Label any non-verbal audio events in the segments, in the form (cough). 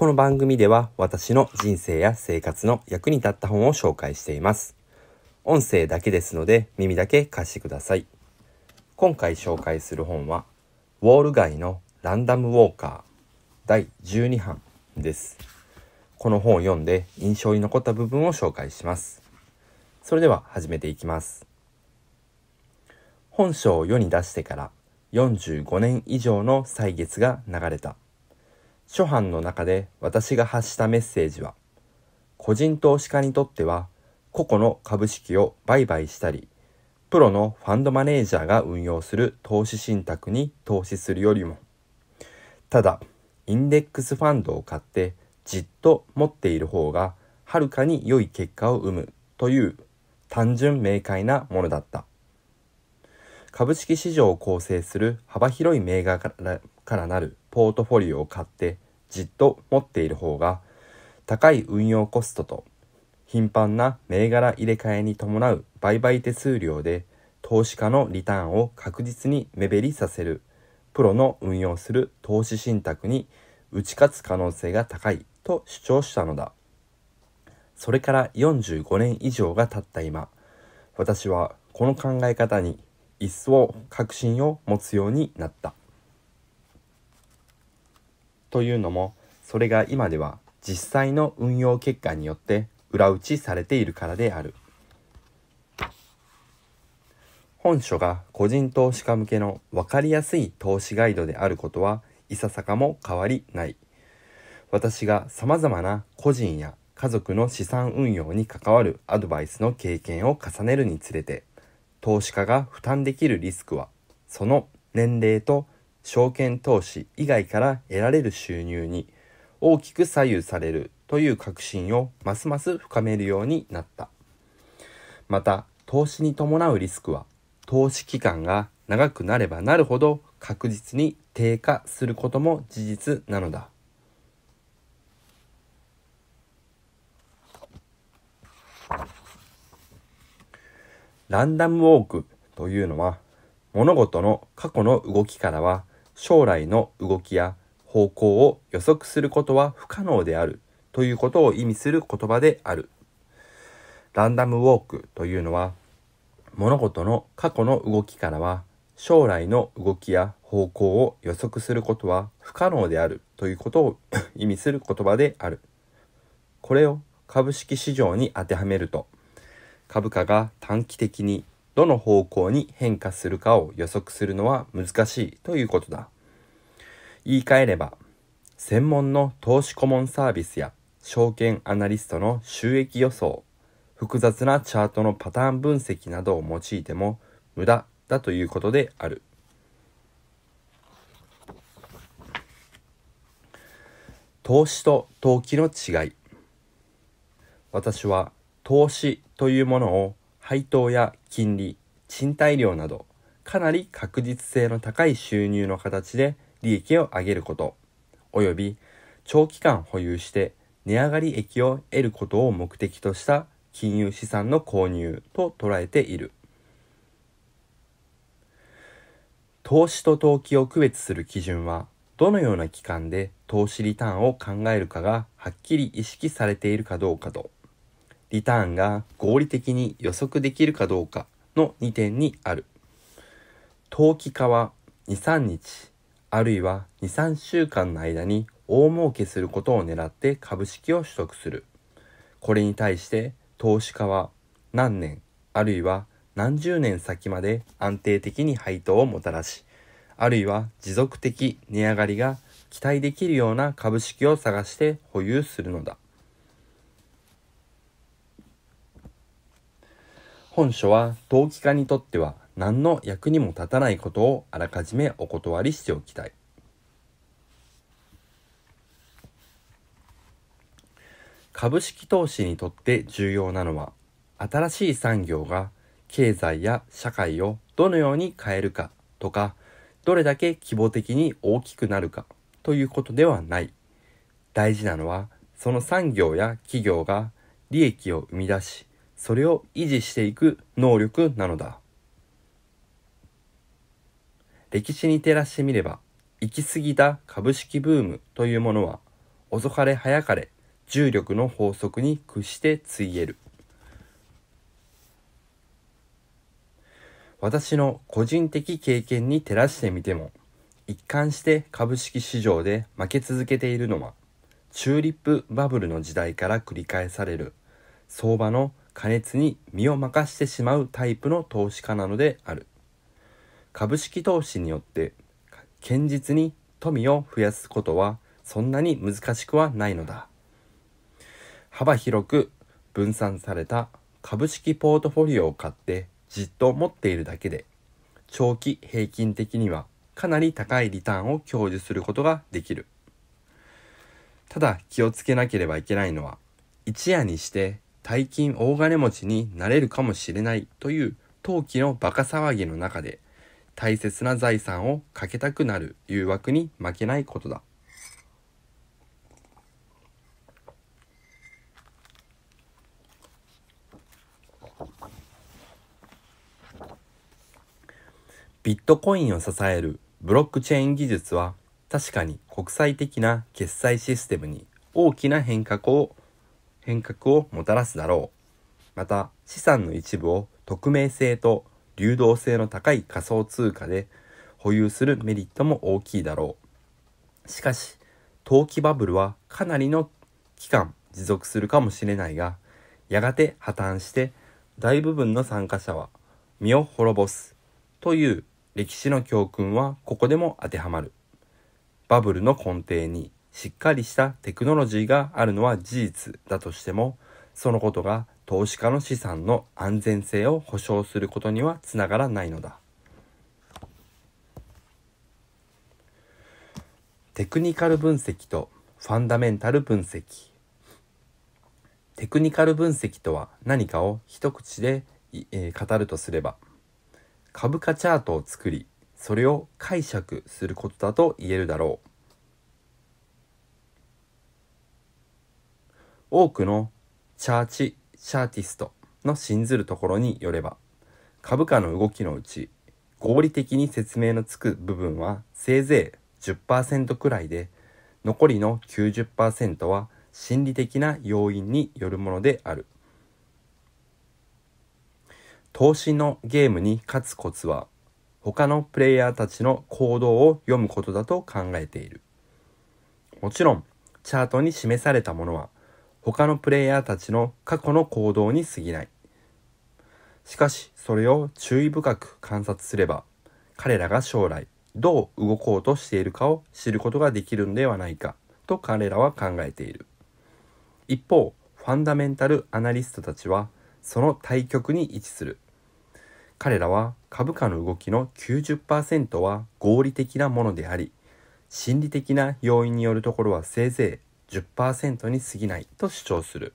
この番組では私の人生や生活の役に立った本を紹介しています。音声だけですので耳だけ貸してください。今回紹介する本は、ウォール街のランダムウォーカー第12版です。この本を読んで印象に残った部分を紹介します。それでは始めていきます。本書を世に出してから45年以上の歳月が流れた。諸般の中で私が発したメッセージは、個人投資家にとっては、個々の株式を売買したり、プロのファンドマネージャーが運用する投資信託に投資するよりも、ただ、インデックスファンドを買ってじっと持っている方が、はるかに良い結果を生むという単純明快なものだった。株式市場を構成する幅広い銘柄からなるポートフォリオを買ってじっと持っている方が高い運用コストと頻繁な銘柄入れ替えに伴う売買手数料で投資家のリターンを確実に目減りさせるプロの運用する投資信託に打ち勝つ可能性が高いと主張したのだそれから45年以上が経った今私はこの考え方に一層確信を持つようになったというのもそれが今では実際の運用結果によって裏打ちされているからである本書が個人投資家向けの分かりやすい投資ガイドであることはいささかも変わりない私がさまざまな個人や家族の資産運用に関わるアドバイスの経験を重ねるにつれて投資家が負担できるリスクはその年齢と証券投資以外から得られる収入に大きく左右されるという確信をますます深めるようになった。また、投資に伴うリスクは、投資期間が長くなればなるほど確実に低下することも事実なのだ。ランダムウォークというのは、物事の過去の動きからは将来の動きや方向を予測することは不可能であるということを意味する言葉である。ランダムウォークというのは物事の過去の動きからは将来の動きや方向を予測することは不可能であるということを意味する言葉である。これを株式市場に当てはめると株価が短期的にどの方向に変化するかを予測するのは難しいということだ。言い換えれば、専門の投資顧問サービスや証券アナリストの収益予想、複雑なチャートのパターン分析などを用いても無駄だということである。投資と投機の違い私は投資というものを配当や金利、賃貸料など、かなり確実性の高い収入の形で利益を上げること、および長期間保有して値上がり益を得ることを目的とした金融資産の購入と捉えている。投資と投機を区別する基準は、どのような期間で投資リターンを考えるかがはっきり意識されているかどうかと。リターンが合理的に予測できるかどうかの2点にある。投機家は2、3日、あるいは2、3週間の間に大儲けすることを狙って株式を取得する。これに対して投資家は何年、あるいは何十年先まで安定的に配当をもたらし、あるいは持続的値上がりが期待できるような株式を探して保有するのだ。本書は投機家にとっては何の役にも立たないことをあらかじめお断りしておきたい。株式投資にとって重要なのは新しい産業が経済や社会をどのように変えるかとかどれだけ規模的に大きくなるかということではない大事なのはその産業や企業が利益を生み出しそれを維持していく能力なのだ歴史に照らしてみれば行き過ぎた株式ブームというものは遅かれ早かれ重力の法則に屈してついえる私の個人的経験に照らしてみても一貫して株式市場で負け続けているのはチューリップバブルの時代から繰り返される相場の過熱に身を任してしまうタイプの投資家なのである株式投資によって堅実に富を増やすことはそんなに難しくはないのだ幅広く分散された株式ポートフォリオを買ってじっと持っているだけで長期平均的にはかなり高いリターンを享受することができるただ気をつけなければいけないのは一夜にして大金大金持ちになれるかもしれないという陶器のバカ騒ぎの中で大切な財産をかけたくなる誘惑に負けないことだ。ビットコインを支えるブロックチェーン技術は確かに国際的な決済システムに大きな変革を変革をもたらすだろう。また、資産の一部を匿名性と流動性の高い仮想通貨で保有するメリットも大きいだろう。しかし、投機バブルはかなりの期間持続するかもしれないが、やがて破綻して大部分の参加者は身を滅ぼすという歴史の教訓はここでも当てはまる。バブルの根底にしっかりしたテクノロジーがあるのは事実だとしてもそのことが投資家の資産の安全性を保証することにはつながらないのだテクニカル分析とファンダメンタル分析テクニカル分析とは何かを一口で、えー、語るとすれば株価チャートを作りそれを解釈することだと言えるだろう多くのチャーチ・チャーティストの信ずるところによれば、株価の動きのうち合理的に説明のつく部分はせいぜい10%くらいで、残りの90%は心理的な要因によるものである。投資のゲームに勝つコツは、他のプレイヤーたちの行動を読むことだと考えている。もちろん、チャートに示されたものは、他のプレイヤーたちの過去の行動に過ぎない。しかしそれを注意深く観察すれば彼らが将来どう動こうとしているかを知ることができるのではないかと彼らは考えている一方ファンダメンタルアナリストたちはその対極に位置する彼らは株価の動きの90%は合理的なものであり心理的な要因によるところはせいぜい10%に過ぎないと主張する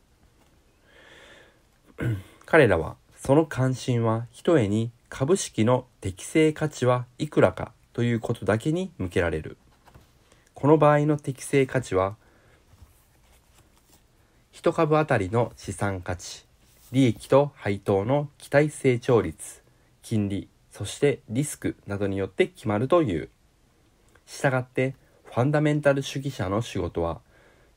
(clears throat) 彼らはその関心はひとえに株式の適正価値はいくらかということだけに向けられるこの場合の適正価値は1株当たりの資産価値利益と配当の期待成長率金利そしてリスクなどによって決まるというしたがってファンダメンタル主義者の仕事は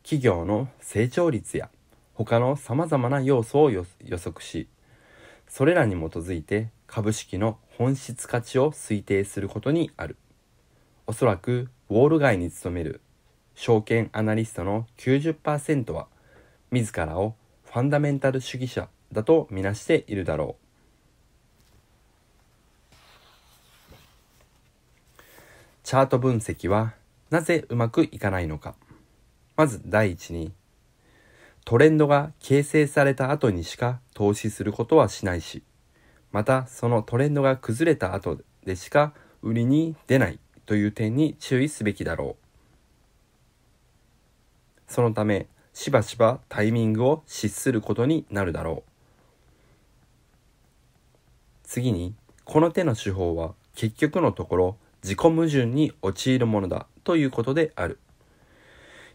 企業の成長率や他のさまざまな要素を予測しそれらに基づいて株式の本質価値を推定することにあるおそらくウォール街に勤める証券アナリストの90%は自らをファンダメンタル主義者だとみなしているだろうチャート分析はなぜうまくいかないのかまず第一に、トレンドが形成された後にしか投資することはしないし、またそのトレンドが崩れた後でしか売りに出ないという点に注意すべきだろう。そのため、しばしばタイミングを失することになるだろう。次に、この手の手法は結局のところ自己矛盾に陥るものだということである。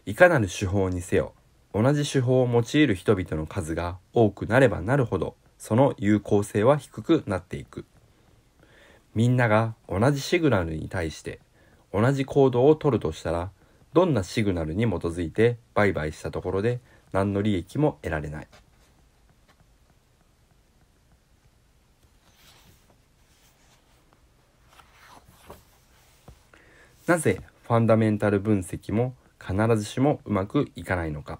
いかなる手法にせよ同じ手法を用いる人々の数が多くなればなるほどその有効性は低くなっていくみんなが同じシグナルに対して同じ行動をとるとしたらどんなシグナルに基づいて売買したところで何の利益も得られないなぜファンダメンタル分析も必ずしもうまくいかないのか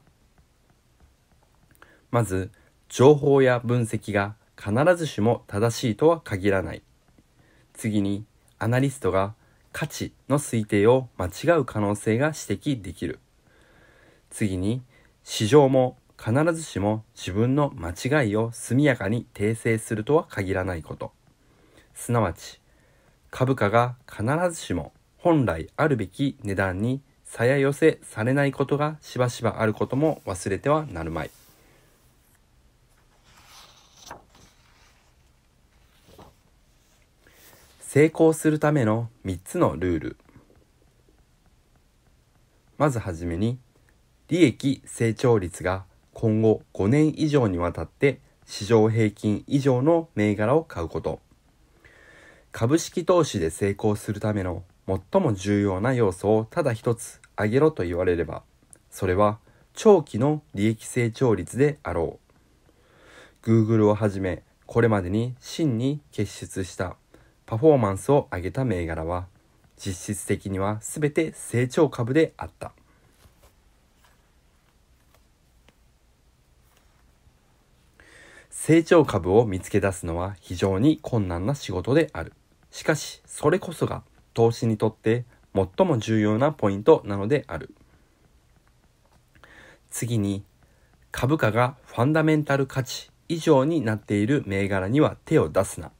まず情報や分析が必ずしも正しいとは限らない次にアナリストが価値の推定を間違う可能性が指摘できる次に市場も必ずしも自分の間違いを速やかに訂正するとは限らないことすなわち株価が必ずしも本来あるべき値段にや寄せされないことがしばしばあることも忘れてはなるまい。成功するための3つのルールまずはじめに利益成長率が今後5年以上にわたって市場平均以上の銘柄を買うこと株式投資で成功するための最も重要な要素をただ一つ上げろと言われれば、それは長期の利益成長率であろう。Google をはじめ、これまでに真に結出したパフォーマンスを上げた銘柄は、実質的には全て成長株であった。成長株を見つけ出すのは非常に困難な仕事である。しかし、それこそが投資にとって最も重要なポイントなのである。次に、株価がファンダメンタル価値以上になっている銘柄には手を出すな。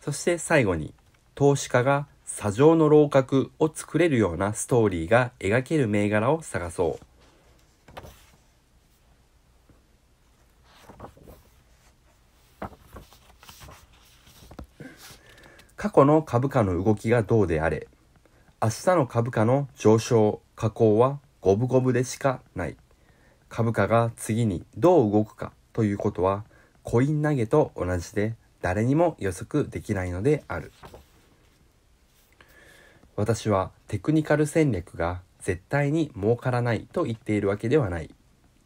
そして最後に、投資家が砂上の楼閣を作れるようなストーリーが描ける銘柄を探そう。過去の株価の動きがどうであれ、明日の株価の上昇、下降は五分五分でしかない。株価が次にどう動くかということは、コイン投げと同じで誰にも予測できないのである。私はテクニカル戦略が絶対に儲からないと言っているわけではない。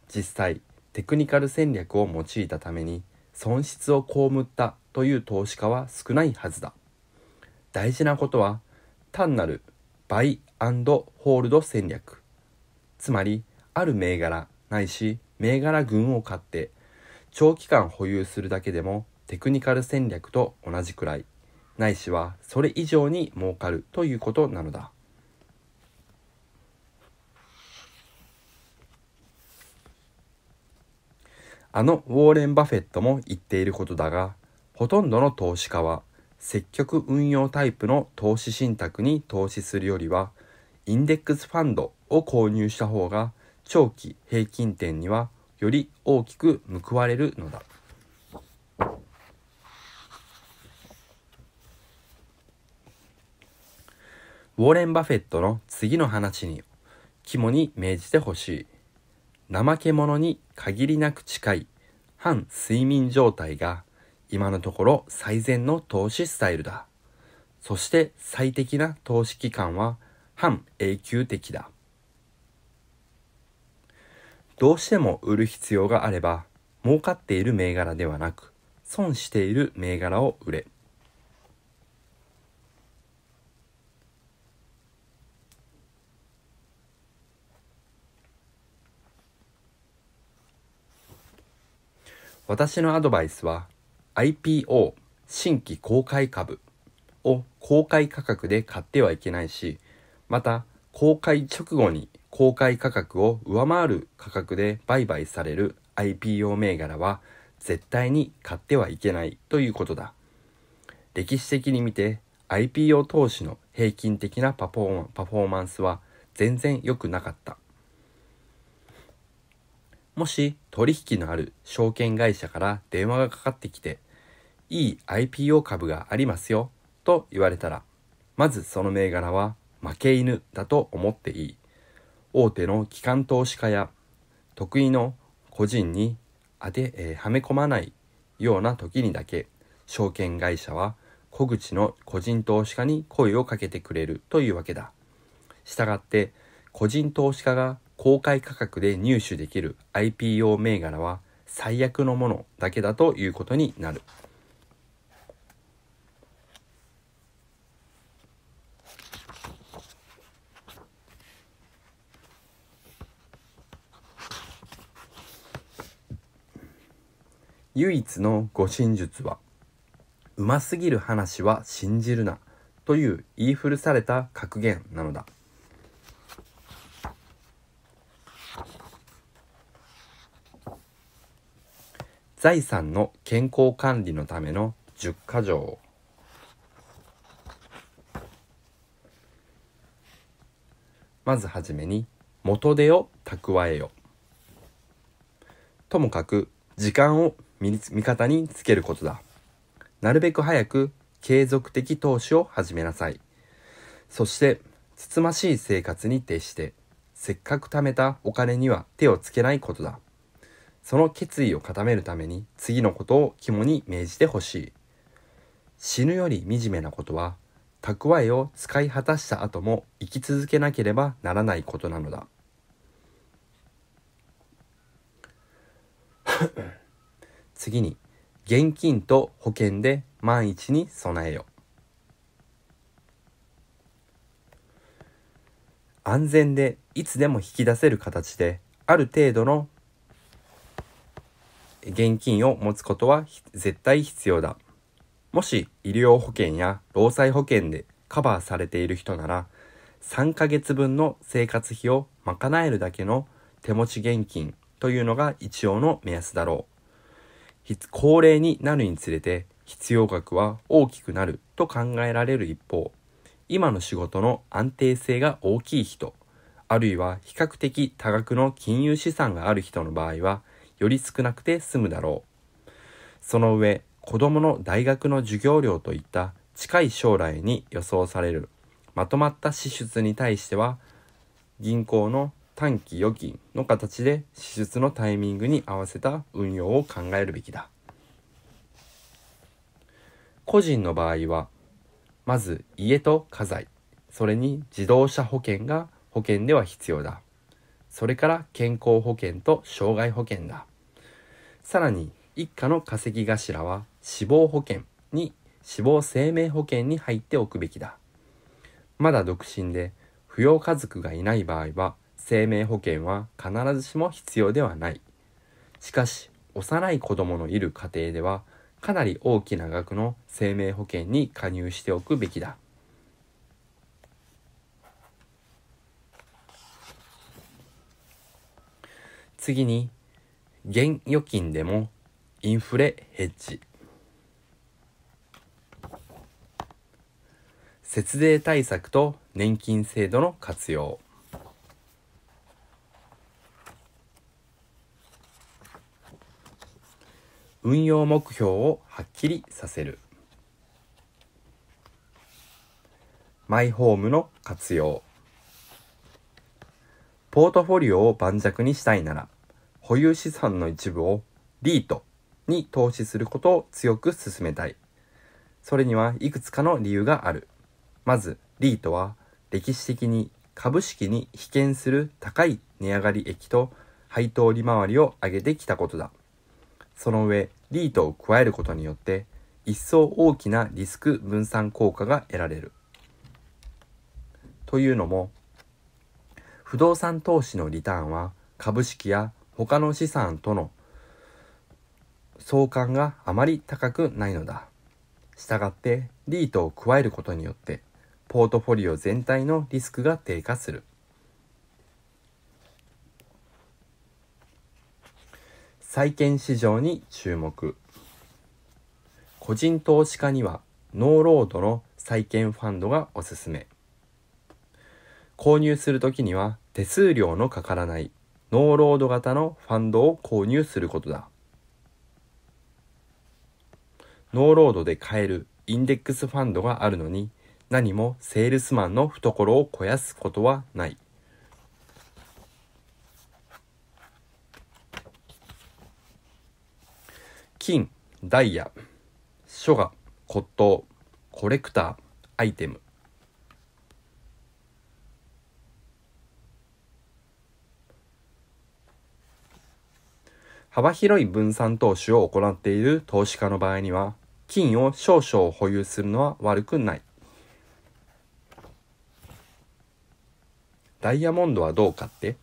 実際、テクニカル戦略を用いたために損失を被ったという投資家は少ないはずだ。大事なことは単なるバイホールド戦略つまりある銘柄ないし銘柄群を買って長期間保有するだけでもテクニカル戦略と同じくらいないしはそれ以上に儲かるということなのだあのウォーレン・バフェットも言っていることだがほとんどの投資家は積極運用タイプの投資信託に投資するよりはインデックスファンドを購入した方が長期平均点にはより大きく報われるのだウォーレン・バフェットの次の話に肝に銘じてほしい怠け者に限りなく近い半睡眠状態が今のところ最善の投資スタイルだ。そして最適な投資期間は半永久的だ。どうしても売る必要があれば、儲かっている銘柄ではなく、損している銘柄を売れ。私のアドバイスは IPO 新規公開株を公開価格で買ってはいけないしまた公開直後に公開価格を上回る価格で売買される IPO 銘柄は絶対に買ってはいけないということだ歴史的に見て IPO 投資の平均的なパフォーマンスは全然良くなかったもし取引のある証券会社から電話がかかってきて、いい IPO 株がありますよと言われたら、まずその銘柄は負け犬だと思っていい。大手の機関投資家や得意の個人に当て、えー、はめ込まないような時にだけ証券会社は小口の個人投資家に声をかけてくれるというわけだ。したがって個人投資家が公開価格で入手できる IPO 銘柄は最悪のものだけだということになる。唯一の護身術は「うますぎる話は信じるな」という言い古された格言なのだ。財産の健康管理のための10か条まずはじめに元手を蓄えよともかく時間を味方につけることだなるべく早く継続的投資を始めなさいそしてつつましい生活に徹してせっかく貯めたお金には手をつけないことだその決意を固めるために次のことを肝に銘じてほしい。死ぬより惨めなことは、蓄えを使い果たした後も生き続けなければならないことなのだ。(laughs) 次に、現金と保険で万一に備えよ。安全でいつでも引き出せる形である程度の現金を持つことは絶対必要だ。もし医療保険や労災保険でカバーされている人なら、3ヶ月分の生活費を賄えるだけの手持ち現金というのが一応の目安だろう。高齢になるにつれて必要額は大きくなると考えられる一方、今の仕事の安定性が大きい人、あるいは比較的多額の金融資産がある人の場合は、より少なくて済むだろう。その上、子供の大学の授業料といった近い将来に予想されるまとまった支出に対しては、銀行の短期預金の形で支出のタイミングに合わせた運用を考えるべきだ。個人の場合は、まず家と家財、それに自動車保険が保険では必要だ。それから健康保険と障害保険だ。さらに一家の稼ぎ頭は死亡保険に死亡生命保険に入っておくべきだまだ独身で扶養家族がいない場合は生命保険は必ずしも必要ではないしかし幼い子供のいる家庭ではかなり大きな額の生命保険に加入しておくべきだ次に現預金でもインフレヘッジ節税対策と年金制度の活用運用目標をはっきりさせるマイホームの活用ポートフォリオを盤石にしたいなら保有資産の一部をリートに投資することを強く勧めたい。それにはいくつかの理由がある。まず、リートは歴史的に株式に被験する高い値上がり益と配当利回りを上げてきたことだ。その上、リートを加えることによって、一層大きなリスク分散効果が得られる。というのも、不動産投資のリターンは株式や他の資産との相関があまり高くないのだ。したがってリートを加えることによってポートフォリオ全体のリスクが低下する。債券市場に注目個人投資家にはノーロードの債券ファンドがおすすめ購入するときには手数料のかからないノーロード型のファンドを購入することだ。ノーロードで買えるインデックスファンドがあるのに何もセールスマンの懐を肥やすことはない。金、ダイヤ、書画、骨董、コレクター、アイテム。幅広い分散投資を行っている投資家の場合には、金を少々保有するのは悪くない。ダイヤモンドはどうかって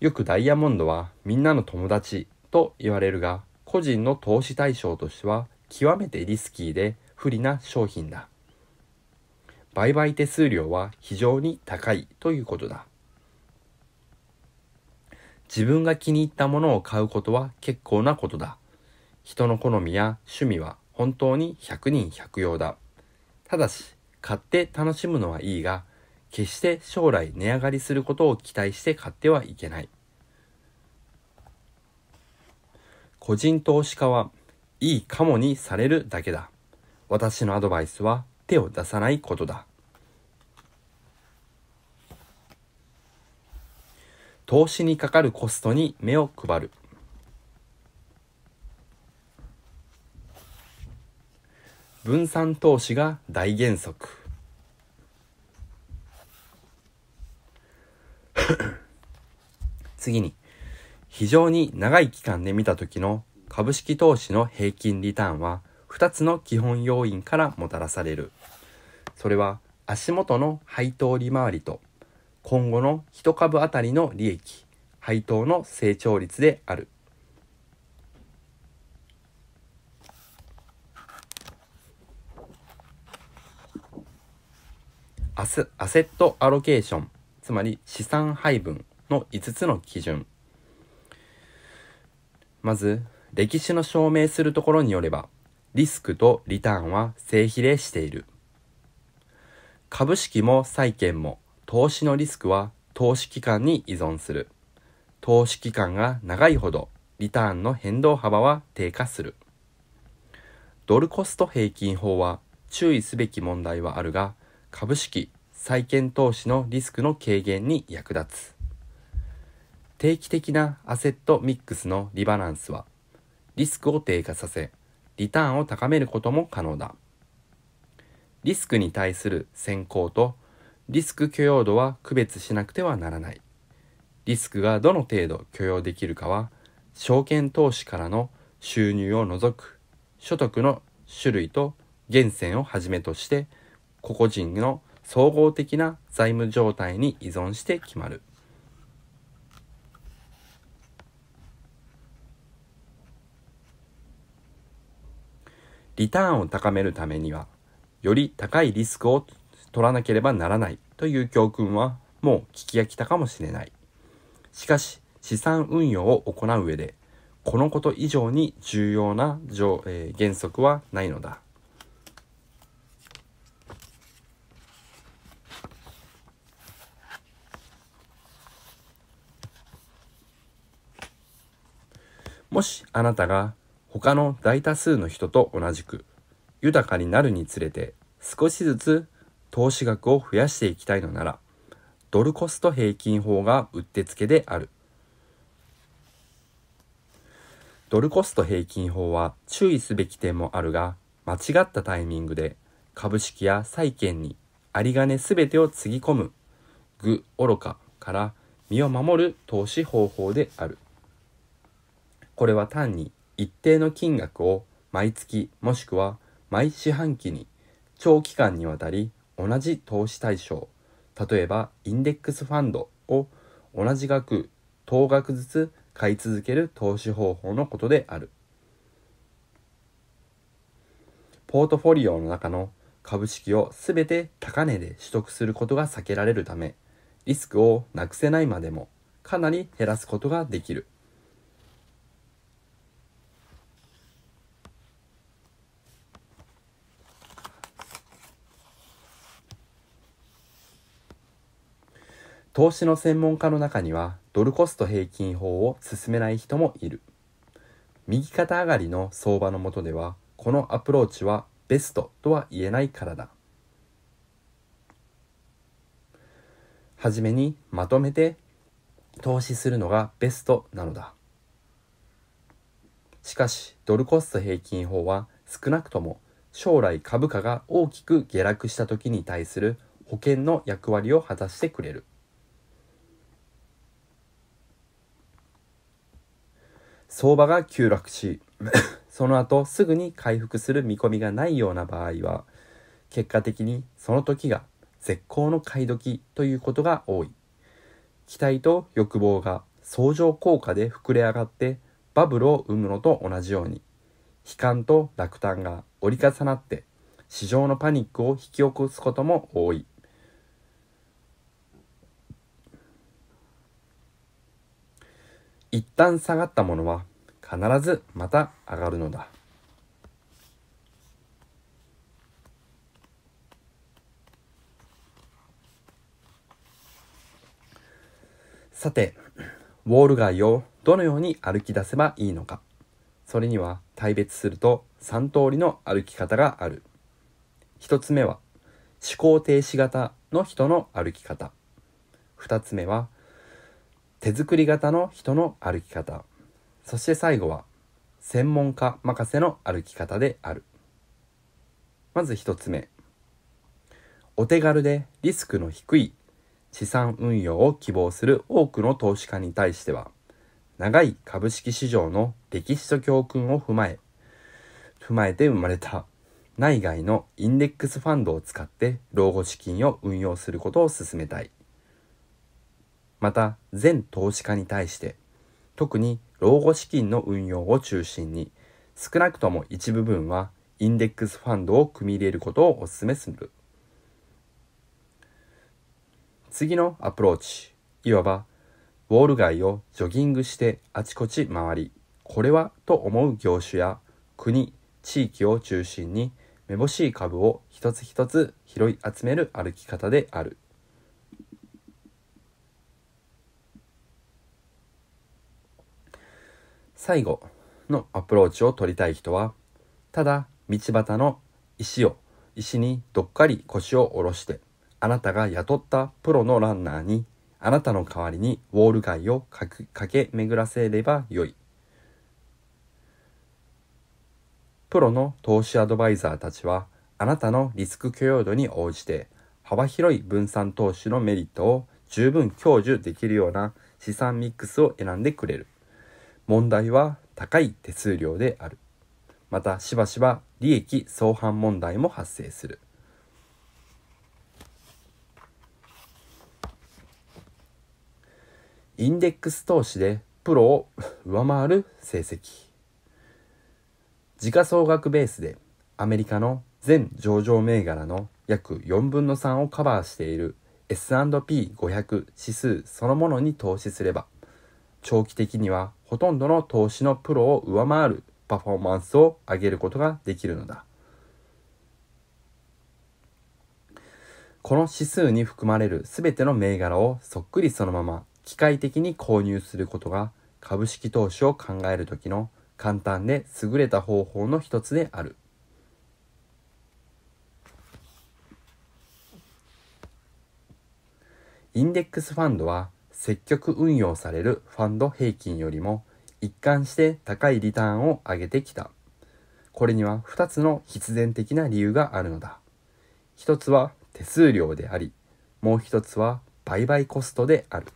よくダイヤモンドはみんなの友達と言われるが、個人の投資対象としては極めてリスキーで不利な商品だ。売買手数料は非常に高いということだ。自分が気に入ったものを買うことは結構なことだ。人の好みや趣味は本当に百人百用だ。ただし、買って楽しむのはいいが、決して将来値上がりすることを期待して買ってはいけない。個人投資家はいいかもにされるだけだ。私のアドバイスは手を出さないことだ。投資にかかるコストに目を配る分散投資が大原則 (laughs) 次に非常に長い期間で見た時の株式投資の平均リターンは2つの基本要因からもたらされるそれは足元の配当利回りと今後の1株当たりの利益配当の成長率であるアセットアロケーションつまり資産配分の5つの基準まず歴史の証明するところによればリスクとリターンは正比例している株式も債券も投資のリスクは投資期間に依存する。投資期間が長いほどリターンの変動幅は低下する。ドルコスト平均法は注意すべき問題はあるが、株式、債券投資のリスクの軽減に役立つ。定期的なアセットミックスのリバランスは、リスクを低下させ、リターンを高めることも可能だ。リスクに対する先行とリスク許容度は区別しなくてはならない。リスクがどの程度許容できるかは、証券投資からの収入を除く所得の種類と源泉をはじめとして、個々人の総合的な財務状態に依存して決まる。リターンを高めるためには、より高いリスクを取らなければならないという教訓はもう聞き飽きたかもしれない。しかし、資産運用を行う上で、このこと以上に重要な、えー、原則はないのだ。もしあなたが他の大多数の人と同じく豊かになるにつれて少しずつ投資額を増やしていきたいのならドルコスト平均法がうってつけであるドルコスト平均法は注意すべき点もあるが間違ったタイミングで株式や債券に有り金すべてをつぎ込む愚愚かから身を守る投資方法であるこれは単に一定の金額を毎月もしくは毎四半期に長期間にわたり同じ投資対象例えばインデックスファンドを同じ額等額ずつ買い続ける投資方法のことであるポートフォリオの中の株式を全て高値で取得することが避けられるためリスクをなくせないまでもかなり減らすことができる投資の専門家の中にはドルコスト平均法を進めない人もいる右肩上がりの相場の下ではこのアプローチはベストとは言えないからだはじめにまとめて投資するのがベストなのだしかしドルコスト平均法は少なくとも将来株価が大きく下落した時に対する保険の役割を果たしてくれる相場が急落し (laughs) その後すぐに回復する見込みがないような場合は結果的にその時が絶好の買い時ということが多い期待と欲望が相乗効果で膨れ上がってバブルを生むのと同じように悲観と落胆が折り重なって市場のパニックを引き起こすことも多い一旦下がったものは必ずまた上がるのだ。さて、ウォール街をどのように歩き出せばいいのか。それには大別すると3通りの歩き方がある。1つ目は思考停止型の人の歩き方。2つ目は手作り型の人の歩き方そして最後は専門家任せの歩き方であるまず1つ目お手軽でリスクの低い資産運用を希望する多くの投資家に対しては長い株式市場の歴史と教訓を踏まえ踏まえて生まれた内外のインデックスファンドを使って老後資金を運用することを進めたいまた全投資家に対して特に老後資金の運用を中心に少なくとも一部分はインデックスファンドを組み入れることをお勧めする次のアプローチいわばウォール街をジョギングしてあちこち回りこれはと思う業種や国地域を中心にめぼしい株を一つ一つ拾い集める歩き方である最後のアプローチを取りたい人はただ道端の石を石にどっかり腰を下ろしてあなたが雇ったプロのランナーにあなたの代わりにウォール街を駆け巡らせればよいプロの投資アドバイザーたちはあなたのリスク許容度に応じて幅広い分散投資のメリットを十分享受できるような資産ミックスを選んでくれる問題は高い手数料である。またしばしば利益相反問題も発生する。インデックス投資でプロを上回る成績。時価総額ベースでアメリカの全上場銘柄の約4分の3をカバーしている S&P500 指数そのものに投資すれば長期的にはほとんどの投資のプロを上回るパフォーマンスを上げることができるのだ。この指数に含まれる全ての銘柄をそっくりそのまま機械的に購入することが株式投資を考える時の簡単で優れた方法の一つである。インデックスファンドは積極運用されるファンド平均よりも一貫して高いリターンを上げてきた。これには2つの必然的な理由があるのだ。1つは手数料であり、もう1つは売買コストである。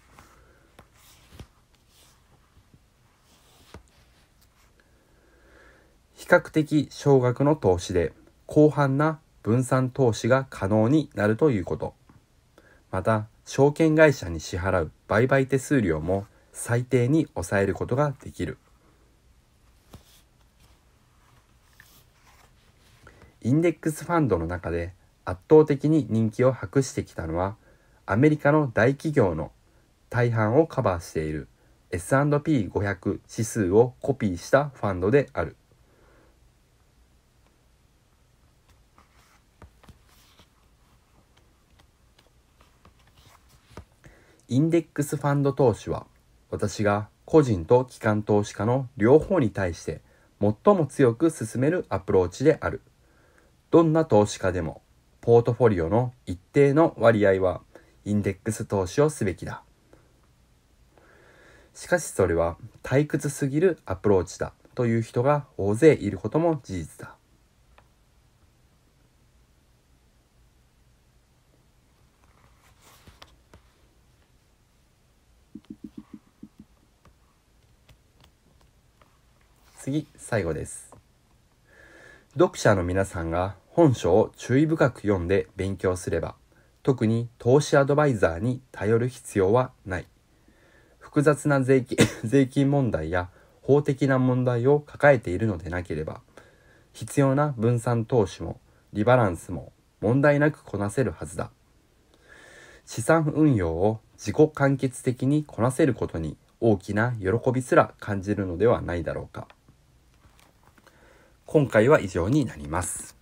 比較的少額の投資で広範な分散投資が可能になるということ。また、証券会社に支払う売買手数料も最低に抑えることができるインデックスファンドの中で圧倒的に人気を博してきたのはアメリカの大企業の大半をカバーしている S&P500 指数をコピーしたファンドであるインデックスファンド投資は私が個人と機関投資家の両方に対して最も強く進めるアプローチである。どんな投資家でもポートフォリオの一定の割合はインデックス投資をすべきだ。しかしそれは退屈すぎるアプローチだという人が大勢いることも事実だ。次最後です読者の皆さんが本書を注意深く読んで勉強すれば特に投資アドバイザーに頼る必要はない複雑な税金 (laughs) 税金問題や法的な問題を抱えているのでなければ必要な分散投資もリバランスも問題なくこなせるはずだ資産運用を自己完結的にこなせることに大きな喜びすら感じるのではないだろうか。今回は以上になります。